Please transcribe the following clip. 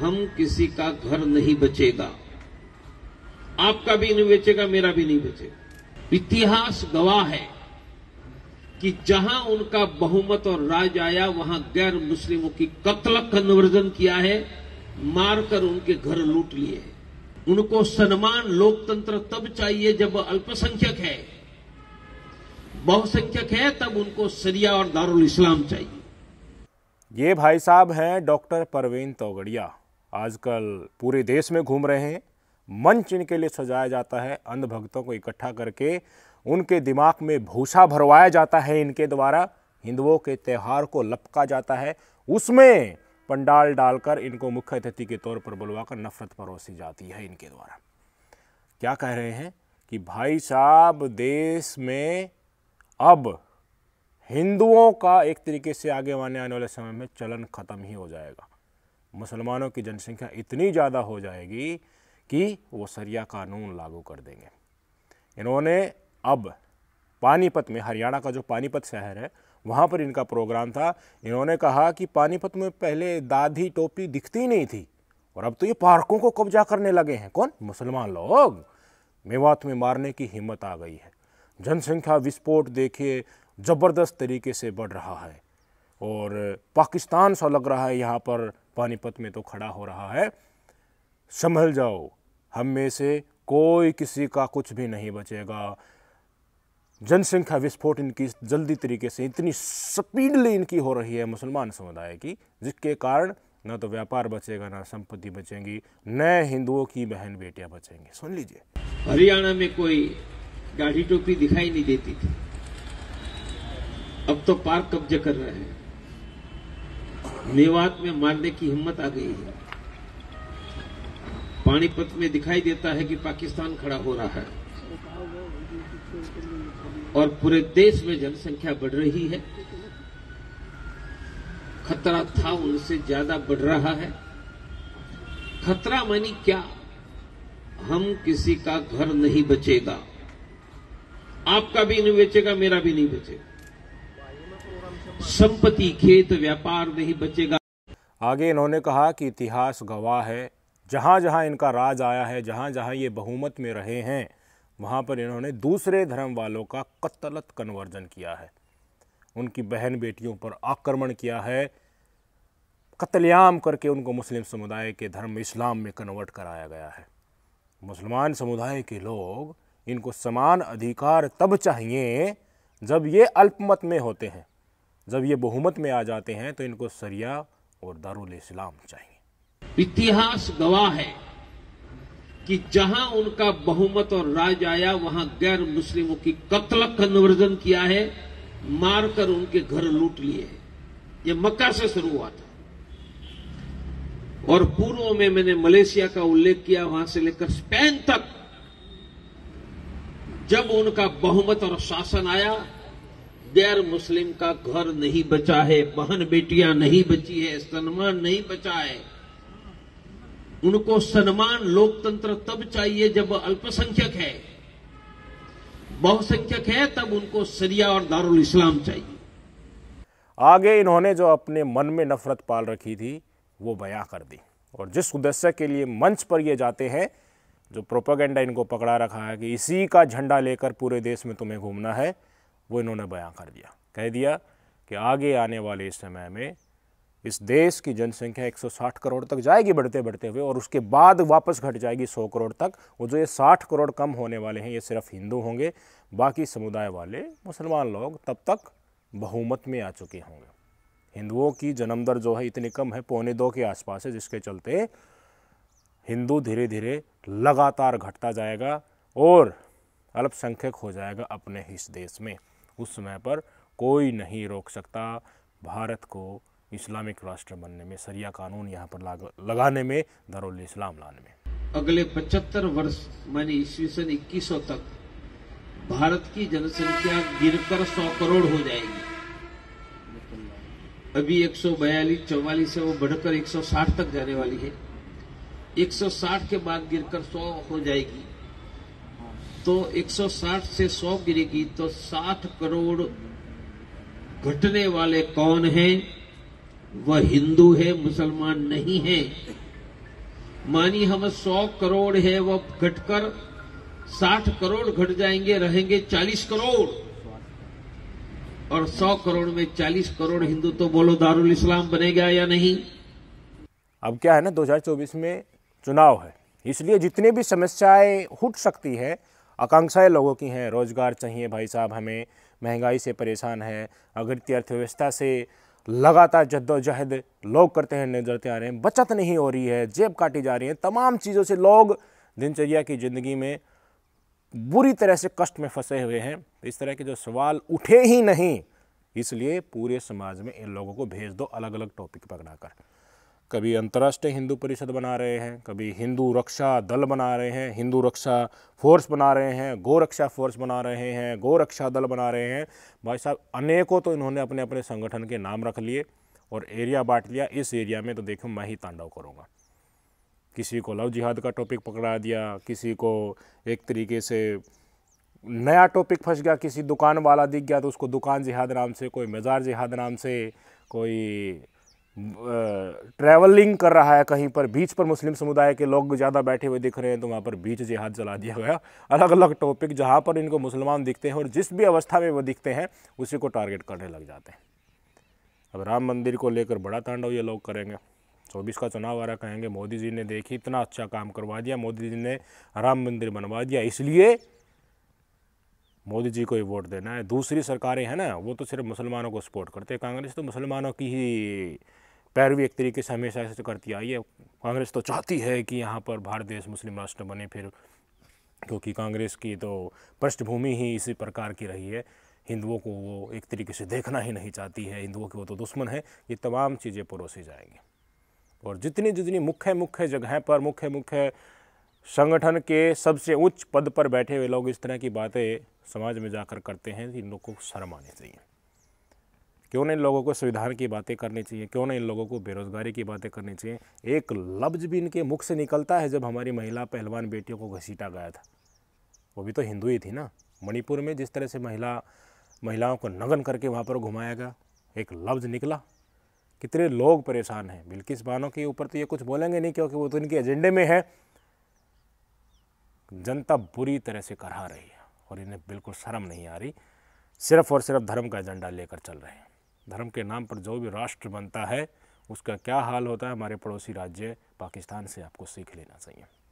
हम किसी का घर नहीं बचेगा आपका भी नहीं बचेगा मेरा भी नहीं बचेगा इतिहास गवाह है कि जहां उनका बहुमत और राज आया वहां गैर मुस्लिमों की कत्ल कन्वर्जन किया है मारकर उनके घर लूट लिए उनको सम्मान लोकतंत्र तब चाहिए जब अल्पसंख्यक है बहुसंख्यक है तब उनको सरिया और दारुल इस्लाम चाहिए ये भाई साहब हैं डॉक्टर परवीन तोगड़िया आजकल पूरे देश में घूम रहे हैं मंच इनके लिए सजाया जाता है अंधभक्तों को इकट्ठा करके उनके दिमाग में भूसा भरवाया जाता है इनके द्वारा हिंदुओं के त्यौहार को लपका जाता है उसमें पंडाल डालकर इनको मुख्य अतिथि के तौर पर बुलवाकर नफरत परोसी जाती है इनके द्वारा क्या कह रहे हैं कि भाई साहब देश में अब हिंदुओं का एक तरीके से आगे आने आने वाले समय में चलन ख़त्म ही हो जाएगा मुसलमानों की जनसंख्या इतनी ज़्यादा हो जाएगी कि वो सरिया कानून लागू कर देंगे इन्होंने अब पानीपत में हरियाणा का जो पानीपत शहर है वहाँ पर इनका प्रोग्राम था इन्होंने कहा कि पानीपत में पहले दादी टोपी दिखती नहीं थी और अब तो ये पार्कों को कब्जा करने लगे हैं कौन मुसलमान लोग मेवात में मारने की हिम्मत आ गई है जनसंख्या विस्फोट देखिए ज़बरदस्त तरीके से बढ़ रहा है और पाकिस्तान सा लग रहा है यहाँ पर पानीपत में तो खड़ा हो रहा है संभल जाओ हम में से कोई किसी का कुछ भी नहीं बचेगा जनसंख्या विस्फोट इनकी जल्दी तरीके से इतनी स्पीडली इनकी हो रही है मुसलमान समुदाय की जिसके कारण ना तो व्यापार बचेगा ना संपत्ति बचेंगी न हिंदुओं की बहन बेटियां बचेंगी सुन लीजिए हरियाणा में कोई गाड़ी टोपी दिखाई नहीं देती थी अब तो पार्क कब्जे कर रहे हैं मेवात में मारने की हिम्मत आ गई है पानीपत में दिखाई देता है कि पाकिस्तान खड़ा हो रहा है और पूरे देश में जनसंख्या बढ़ रही है खतरा था उनसे ज्यादा बढ़ रहा है खतरा मानी क्या हम किसी का घर नहीं बचेगा आपका भी नहीं बचेगा मेरा भी नहीं बचेगा संपत्ति खेत व्यापार नहीं बचेगा आगे इन्होंने कहा कि इतिहास गवाह है जहाँ जहाँ इनका राज आया है जहाँ जहाँ ये बहुमत में रहे हैं वहाँ पर इन्होंने दूसरे धर्म वालों का कत्लत कन्वर्जन किया है उनकी बहन बेटियों पर आक्रमण किया है कत्लेआम करके उनको मुस्लिम समुदाय के धर्म इस्लाम में कन्वर्ट कराया गया है मुसलमान समुदाय के लोग इनको समान अधिकार तब चाहिए जब ये अल्पमत में होते हैं जब ये बहुमत में आ जाते हैं तो इनको सरिया और दारुल इस्लाम चाहिए इतिहास गवाह है कि जहां उनका बहुमत और राज आया वहां गैर मुस्लिमों की कत्ल कन्वर्जन किया है मारकर उनके घर लूट लिए है ये मक्का से शुरू हुआ था और पूर्व में मैंने मलेशिया का उल्लेख किया वहां से लेकर स्पेन तक जब उनका बहुमत और शासन आया गैर मुस्लिम का घर नहीं बचा है बहन बेटियां नहीं बची है सम्मान नहीं बचा है उनको सम्मान लोकतंत्र तब चाहिए जब अल्पसंख्यक है बहुसंख्यक है तब उनको सरिया और दारुल इस्लाम चाहिए आगे इन्होंने जो अपने मन में नफरत पाल रखी थी वो बयां कर दी और जिस उद्देश्य के लिए मंच पर ये जाते हैं जो प्रोपागेंडा इनको पकड़ा रखा है कि इसी का झंडा लेकर पूरे देश में तुम्हें घूमना है वो इन्होंने बयां कर दिया कह दिया कि आगे आने वाले समय में इस देश की जनसंख्या 160 करोड़ तक जाएगी बढ़ते बढ़ते हुए और उसके बाद वापस घट जाएगी 100 करोड़ तक वो जो ये 60 करोड़ कम होने वाले हैं ये सिर्फ हिंदू होंगे बाकी समुदाय वाले मुसलमान लोग तब तक बहुमत में आ चुके होंगे हिंदुओं की जन्म दर जो है इतनी कम है पौने दो के आसपास है जिसके चलते हिंदू धीरे धीरे लगातार घटता जाएगा और अल्पसंख्यक हो जाएगा अपने इस देश में उस समय पर कोई नहीं रोक सकता भारत को इस्लामिक राष्ट्र बनने में सरिया कानून यहाँ पर लगाने में दरोल इस्लाम लाने में अगले 75 वर्ष मानी ईस्वी सन इक्कीस तक भारत की जनसंख्या गिरकर 100 करोड़ हो जाएगी अभी एक सौ बयालीस चौवालीस से वो बढ़कर 160 तक जाने वाली है 160 के बाद गिरकर 100 हो जाएगी तो 160 से 100 गिरेगी तो 60 करोड़ घटने वाले कौन हैं वह हिंदू है मुसलमान नहीं है मानी हम 100 करोड़ है वह घटकर 60 करोड़ घट जाएंगे रहेंगे 40 करोड़ और 100 करोड़ में 40 करोड़ हिंदू तो बोलो दारुल इस्लाम बनेगा या नहीं अब क्या है ना 2024 में चुनाव है इसलिए जितने भी समस्याएं उठ सकती है आकांक्षाएं लोगों की हैं रोज़गार चाहिए भाई साहब हमें महंगाई से परेशान है अगरती अर्थव्यवस्था से लगातार जद्दोजहद लोग करते हैं नजरते आ रहे हैं बचत नहीं हो रही है जेब काटी जा रही है तमाम चीज़ों से लोग दिनचर्या की ज़िंदगी में बुरी तरह से कष्ट में फंसे हुए हैं इस तरह के जो सवाल उठे ही नहीं इसलिए पूरे समाज में इन लोगों को भेज दो अलग अलग टॉपिक पकड़ा कर कभी अंतर्राष्ट्रीय हिंदू परिषद बना रहे हैं कभी हिंदू रक्षा दल बना रहे हैं हिंदू रक्षा फोर्स बना रहे हैं गो रक्षा फोर्स बना रहे हैं गो रक्षा दल बना रहे हैं भाई साहब अनेकों तो इन्होंने अपने अपने संगठन के नाम रख लिए और एरिया बांट लिया इस एरिया में तो देखो मैं ही तांडव करूँगा किसी को लव जिहाद का टॉपिक पकड़ा दिया किसी को एक तरीके से नया टॉपिक फंस गया किसी दुकान वाला दिख गया तो उसको दुकान जिहाद नाम से कोई मज़ार जिहाद नाम से कोई ट्रैवलिंग कर रहा है कहीं पर बीच पर मुस्लिम समुदाय के लोग ज़्यादा बैठे हुए दिख रहे हैं तो वहाँ पर बीच जिहाद जला दिया गया अलग अलग टॉपिक जहाँ पर इनको मुसलमान दिखते हैं और जिस भी अवस्था में वो दिखते हैं उसी को टारगेट करने लग जाते हैं अब राम मंदिर को लेकर बड़ा तांडव ये लोग करेंगे चौबीस का चुनाव आ रहा कहेंगे मोदी जी ने देखी इतना अच्छा काम करवा दिया मोदी जी ने राम मंदिर बनवा दिया इसलिए मोदी जी को ही वोट देना है दूसरी सरकारें हैं ना वो तो सिर्फ मुसलमानों को सपोर्ट करते हैं कांग्रेस तो मुसलमानों की ही पैरवी एक तरीके से हमेशा ऐसे तो करती आई है कांग्रेस तो चाहती है कि यहाँ पर भारत देश मुस्लिम राष्ट्र बने फिर क्योंकि कांग्रेस की तो पृष्ठभूमि ही इसी प्रकार की रही है हिंदुओं को वो एक तरीके से देखना ही नहीं चाहती है हिंदुओं के वो तो दुश्मन है ये तमाम चीज़ें परोसी जाएंगी और जितनी जितनी मुख्य मुख्य जगह पर मुख्य मुख्य संगठन के सबसे उच्च पद पर बैठे हुए लोग इस तरह की बातें समाज में जाकर करते हैं इन लोग को शर्म आनी चाहिए क्यों नहीं इन लोगों को संविधान की बातें करनी चाहिए क्यों ना इन लोगों को बेरोजगारी की बातें करनी चाहिए एक लफ्ज भी इनके मुख से निकलता है जब हमारी महिला पहलवान बेटियों को घसीटा गया था वो भी तो हिंदू ही थी ना मणिपुर में जिस तरह से महिला महिलाओं को नगन करके वहाँ पर घुमाया गया एक लफ्ज़ निकला कितने लोग परेशान हैं बिल्किस बानों के ऊपर तो ये कुछ बोलेंगे नहीं क्योंकि वो तो इनके एजेंडे में है जनता बुरी तरह से करहा रही है और इन्हें बिल्कुल शर्म नहीं आ रही सिर्फ और सिर्फ धर्म का एजेंडा लेकर चल रहे हैं धर्म के नाम पर जो भी राष्ट्र बनता है उसका क्या हाल होता है हमारे पड़ोसी राज्य पाकिस्तान से आपको सीख लेना चाहिए